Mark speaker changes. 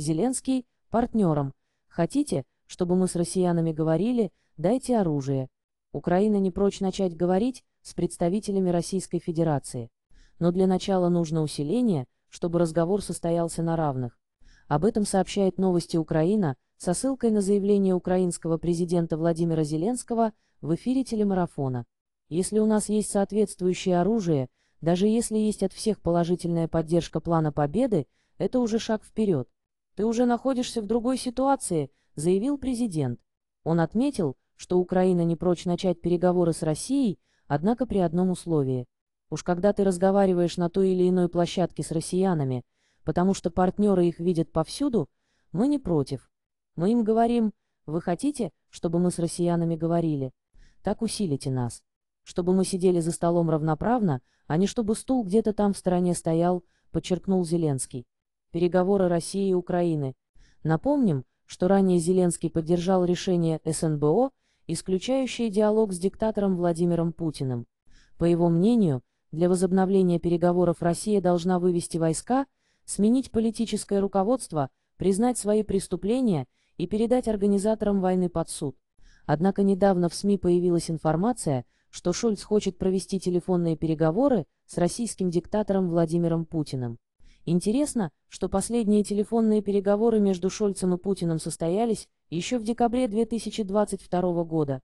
Speaker 1: Зеленский – партнером. Хотите, чтобы мы с россиянами говорили, дайте оружие. Украина не прочь начать говорить с представителями Российской Федерации. Но для начала нужно усиление, чтобы разговор состоялся на равных. Об этом сообщает новости Украина со ссылкой на заявление украинского президента Владимира Зеленского в эфире телемарафона. Если у нас есть соответствующее оружие, даже если есть от всех положительная поддержка плана победы, это уже шаг вперед. «Ты уже находишься в другой ситуации», — заявил президент. Он отметил, что Украина не прочь начать переговоры с Россией, однако при одном условии. Уж когда ты разговариваешь на той или иной площадке с россиянами, потому что партнеры их видят повсюду, мы не против. Мы им говорим, вы хотите, чтобы мы с россиянами говорили? Так усилите нас. Чтобы мы сидели за столом равноправно, а не чтобы стул где-то там в стороне стоял, подчеркнул Зеленский переговоры России и Украины. Напомним, что ранее Зеленский поддержал решение СНБО, исключающее диалог с диктатором Владимиром Путиным. По его мнению, для возобновления переговоров Россия должна вывести войска, сменить политическое руководство, признать свои преступления и передать организаторам войны под суд. Однако недавно в СМИ появилась информация, что Шульц хочет провести телефонные переговоры с российским диктатором Владимиром Путиным. Интересно, что последние телефонные переговоры между Шольцем и Путиным состоялись еще в декабре 2022 года,